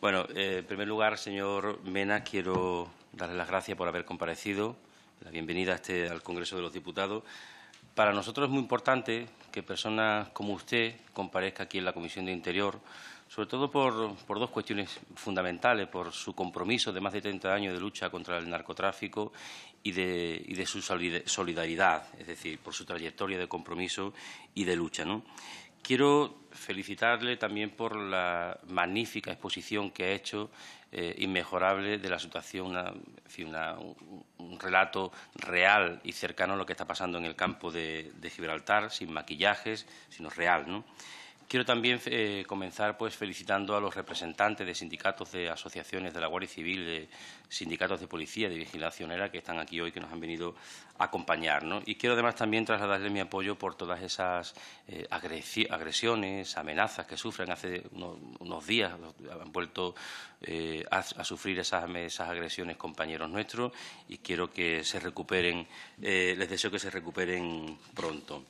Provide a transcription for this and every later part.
Bueno, eh, en primer lugar, señor Mena, quiero darle las gracias por haber comparecido, la bienvenida este, al Congreso de los Diputados. Para nosotros es muy importante que personas como usted comparezca aquí en la Comisión de Interior, sobre todo por, dos cuestiones fundamentales, por su compromiso de más de 30 años de lucha contra el narcotráfico y de, y de su solidaridad, es decir, por su trayectoria de compromiso y de lucha. ¿no? Quiero felicitarle también por la magnífica exposición que ha hecho, eh, inmejorable, de la situación, un, relato real y cercano a lo que está pasando en el campo de, Gibraltar, sin maquillajes, sino real. Quiero también eh, comenzar pues, felicitando a los representantes de sindicatos, de asociaciones de la Guardia Civil, de sindicatos de policía, de vigilacionera que están aquí hoy, que nos han venido a acompañarnos. Y quiero además también trasladarles mi apoyo por todas esas eh, agresiones, amenazas que sufren. Hace unos, días han vuelto eh, a, sufrir esas, agresiones compañeros nuestros y quiero que se recuperen, les deseo que se recuperen pronto.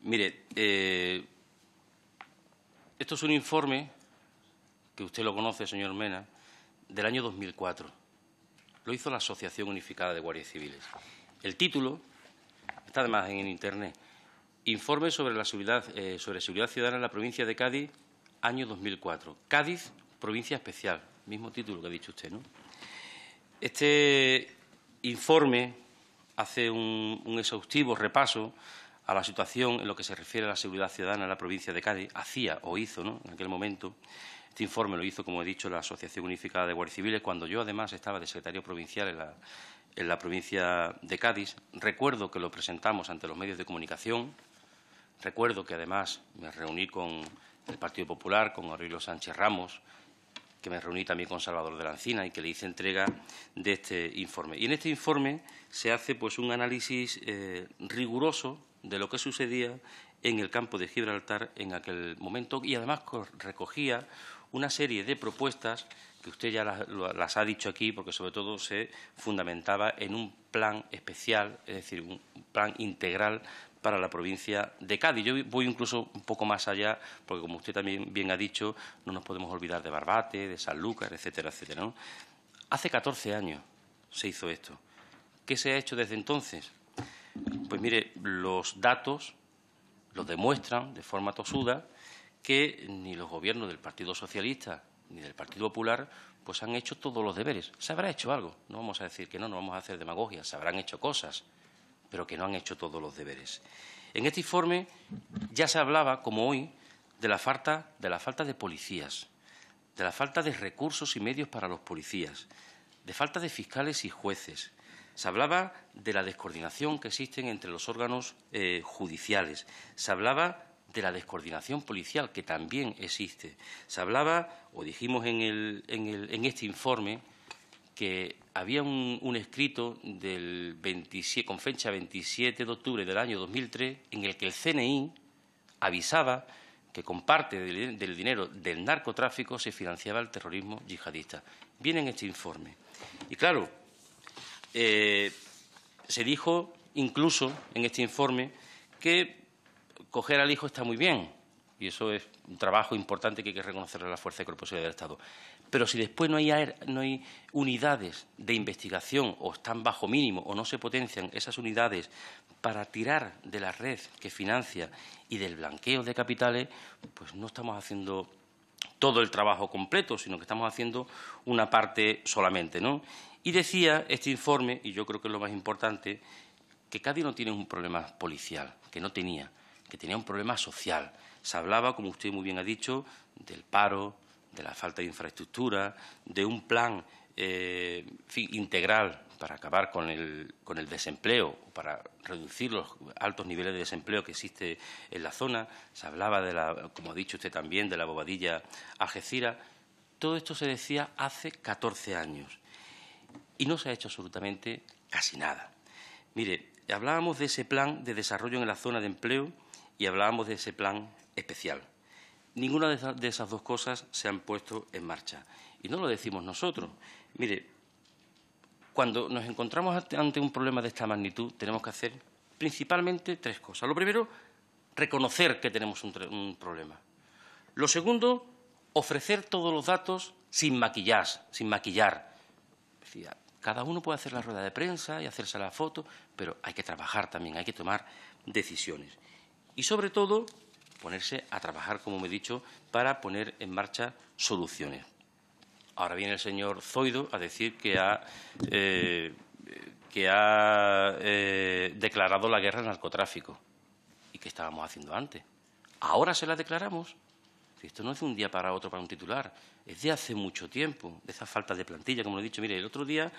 Mire, esto es un informe, que usted lo conoce, señor Mena, del año 2004. Lo hizo la Asociación Unificada de Guardias Civiles. El título está además en Internet. Informe sobre, la seguridad, eh, ciudadana en la provincia de Cádiz, año 2004. Cádiz, provincia especial. Mismo título que ha dicho usted, ¿no? Este informe hace un exhaustivo repaso a la situación en lo que se refiere a la seguridad ciudadana en la provincia de Cádiz, hacía o hizo en aquel momento. Este informe lo hizo, como he dicho, la Asociación Unificada de Guardia Civiles, cuando yo además estaba de secretario provincial en la, en la provincia de Cádiz. Recuerdo que lo presentamos ante los medios de comunicación. Recuerdo que además me reuní con el Partido Popular, con Aurelio Sánchez Ramos, que me reuní también con Salvador de la y que le hice entrega de este informe. Y en este informe se hace pues un análisis eh, riguroso de lo que sucedía en el campo de Gibraltar en aquel momento y además recogía una serie de propuestas que usted ya las, ha dicho aquí porque sobre todo se fundamentaba en un plan especial, es decir, un plan integral para la provincia de Cádiz. Yo voy incluso un poco más allá, porque como usted también bien ha dicho, no nos podemos olvidar de Barbate, de Sanlúcar, etcétera, etcétera. Hace 14 años se hizo esto. ¿Qué se ha hecho desde entonces? Pues mire, los datos los demuestran de forma tosuda que ni los gobiernos del Partido Socialista ni del Partido Popular pues han hecho todos los deberes. Se habrá hecho algo, no vamos a decir que no, no vamos a hacer demagogia, se habrán hecho cosas, pero que no han hecho todos los deberes. En este informe ya se hablaba, como hoy, de la falta de, la falta de policías, de la falta de recursos y medios para los policías, de falta de fiscales y jueces, se hablaba de la descoordinación que existe entre los órganos eh, judiciales. Se hablaba de la descoordinación policial que también existe. Se hablaba, o dijimos en, este informe, que había un, escrito del con fecha 27 de octubre del año 2003 en el que el CNI avisaba que con parte del, dinero del narcotráfico se financiaba el terrorismo yihadista. Viene en este informe. Y claro, eh, se dijo incluso en este informe que coger al hijo está muy bien, y eso es un trabajo importante que hay que reconocerle a la Fuerza de Corposidad del Estado. Pero si después no hay, unidades de investigación o están bajo mínimo o no se potencian esas unidades para tirar de la red que financia y del blanqueo de capitales, pues no estamos haciendo todo el trabajo completo, sino que estamos haciendo una parte solamente. Y decía este informe, y yo creo que es lo más importante, que Cádiz no tiene un problema policial, que no tenía, que tenía un problema social. Se hablaba, como usted muy bien ha dicho, del paro, de la falta de infraestructura, de un plan eh, integral para acabar con el, con el desempleo, para reducir los altos niveles de desempleo que existe en la zona. Se hablaba, de como ha dicho usted también, de la bobadilla Algeciras. Todo esto se decía hace catorce años y no se ha hecho absolutamente casi nada. Mire, hablábamos de ese plan de desarrollo en la zona de empleo y hablábamos de ese plan especial. Ninguna de esas dos cosas se han puesto en marcha. Y no lo decimos nosotros. Mire, cuando nos encontramos ante un problema de esta magnitud, tenemos que hacer principalmente tres cosas. Lo primero, reconocer que tenemos un, problema. Lo segundo, ofrecer todos los datos sin maquillar, sin maquillar. Decía, cada uno puede hacer la rueda de prensa y hacerse la foto, pero hay que trabajar también, hay que tomar decisiones. Y sobre todo, ponerse a trabajar, como me he dicho, para poner en marcha soluciones. Ahora viene el señor Zoido a decir que ha, eh, que ha eh, declarado la guerra al narcotráfico. ¿Y qué estábamos haciendo antes? ¿Ahora se la declaramos? esto no es de un día para otro para un titular, es de hace mucho tiempo, de esa falta de plantilla, como lo he dicho. Mire, el otro día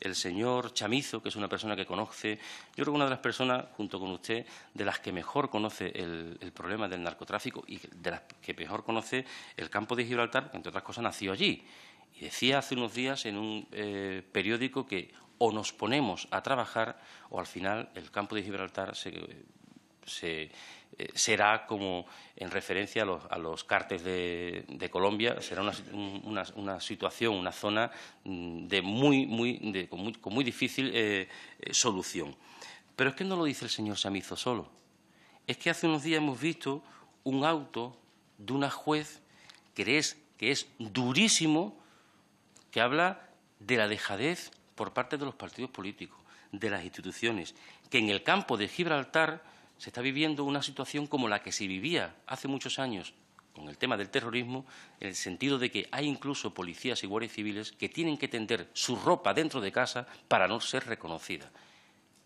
el señor Chamizo, que es una persona que conoce, yo creo que una de las personas, junto con usted, de las que mejor conoce el, problema del narcotráfico y de las que mejor conoce el campo de Gibraltar, que entre otras cosas nació allí. Y decía hace unos días en un eh, periódico que o nos ponemos a trabajar o al final el campo de Gibraltar se eh, será como en referencia a los, a de, Colombia, será una, situación, una zona mm, de muy, muy, con, muy difícil eh, eh, solución. Pero es que no lo dice el señor Samizo solo. Es que hace unos días hemos visto un auto de una juez que es durísimo, que habla de la dejadez por parte de los partidos políticos, de las instituciones, que en el campo de Gibraltar se está viviendo una situación como la que se vivía hace muchos años con el tema del terrorismo, en el sentido de que hay incluso policías y guardias civiles que tienen que tender su ropa dentro de casa para no ser reconocida.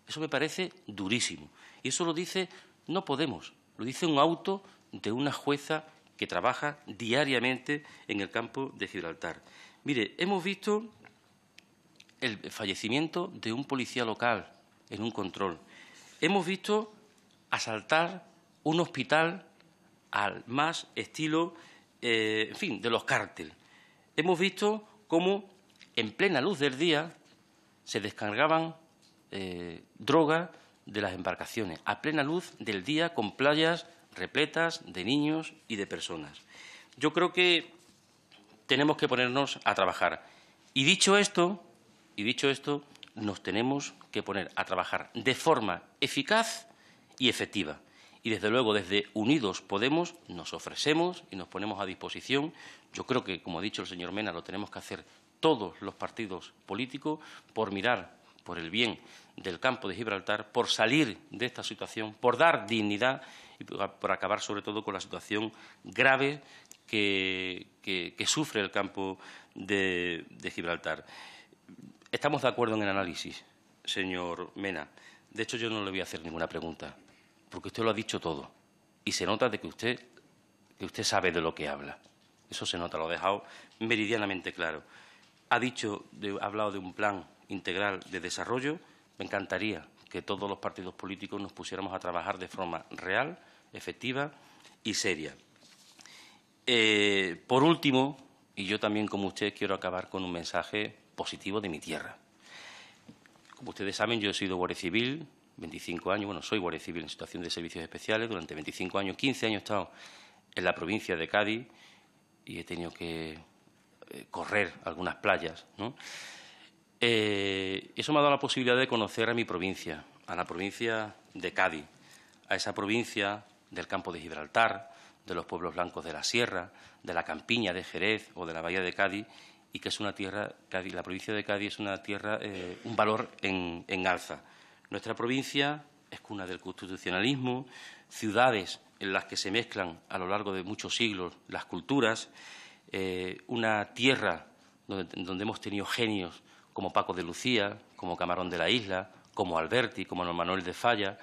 Eso me parece durísimo. Y eso lo dice no Podemos, lo dice un auto de una jueza que trabaja diariamente en el campo de Gibraltar. Mire, hemos visto el fallecimiento de un policía local en un control. Hemos visto asaltar un hospital al más estilo, eh, en fin, de los cárteles. Hemos visto cómo en plena luz del día se descargaban eh, drogas de las embarcaciones, a plena luz del día, con playas repletas de niños y de personas. Yo creo que tenemos que ponernos a trabajar. Y dicho esto, y dicho esto, nos tenemos que poner a trabajar de forma eficaz y efectiva. Y desde luego, desde Unidos Podemos nos ofrecemos y nos ponemos a disposición. Yo creo que, como ha dicho el señor Mena, lo tenemos que hacer todos los partidos políticos por mirar por el bien del campo de Gibraltar, por salir de esta situación, por dar dignidad y por acabar sobre todo con la situación grave que, sufre el campo de, de, Gibraltar. Estamos de acuerdo en el análisis, señor Mena. De hecho, yo no le voy a hacer ninguna pregunta porque usted lo ha dicho todo y se nota de que usted, sabe de lo que habla. Eso se nota, lo ha dejado meridianamente claro. Ha dicho, hablado de un plan integral de desarrollo. Me encantaría que todos los partidos políticos nos pusiéramos a trabajar de forma real, efectiva y seria. Eh, por último, y yo también como usted quiero acabar con un mensaje positivo de mi tierra. Como ustedes saben, yo he sido guardia civil, 25 años, bueno, soy guardia civil en situación de servicios especiales, durante 25 años, 15 años he estado en la provincia de Cádiz y he tenido que eh, correr algunas playas, eh, eso me ha dado la posibilidad de conocer a mi provincia, a la provincia de Cádiz, a esa provincia del campo de Gibraltar, de los pueblos blancos de la sierra, de la campiña de Jerez o de la bahía de Cádiz, y que es una tierra, la provincia de Cádiz es una tierra, eh, un valor en alza. Nuestra provincia es cuna del constitucionalismo, ciudades en las que se mezclan a lo largo de muchos siglos las culturas, eh, una tierra donde, hemos tenido genios como Paco de Lucía, como Camarón de la Isla, como Alberti, como Manuel de Falla.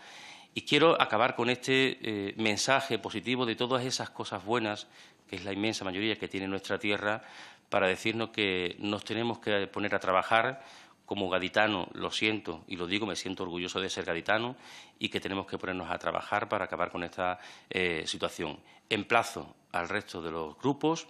Y quiero acabar con este eh, mensaje positivo de todas esas cosas buenas, que es la inmensa mayoría que tiene nuestra tierra, para decirnos que nos tenemos que poner a trabajar como gaditano, lo siento y lo digo, me siento orgulloso de ser gaditano y que tenemos que ponernos a trabajar para acabar con esta eh, situación. situación. plazo al resto de los grupos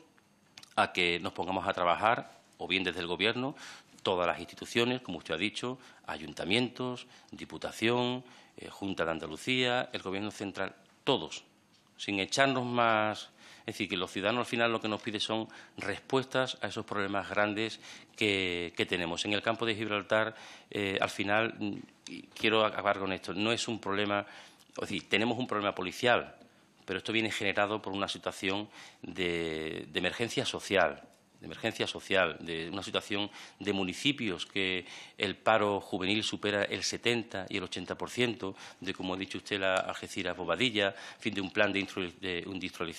a que nos pongamos a trabajar, o bien desde el Gobierno, todas las instituciones, como usted ha dicho, ayuntamientos, Diputación, eh, Junta de Andalucía, el Gobierno central, todos, sin echarnos más es decir, que los ciudadanos al final lo que nos piden son respuestas a esos problemas grandes que, tenemos. En el campo de Gibraltar, eh, al final, quiero acabar con esto, no es un problema, es decir, tenemos un problema policial, pero esto viene generado por una situación de emergencia social de emergencia social, de una situación de municipios que el paro juvenil supera el 70 y el 80%, de, como ha dicho usted, la Algeciras-Bobadilla, fin de un plan de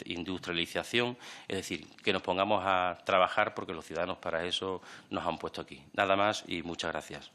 industrialización, es decir, que nos pongamos a trabajar porque los ciudadanos para eso nos han puesto aquí. Nada más y muchas gracias.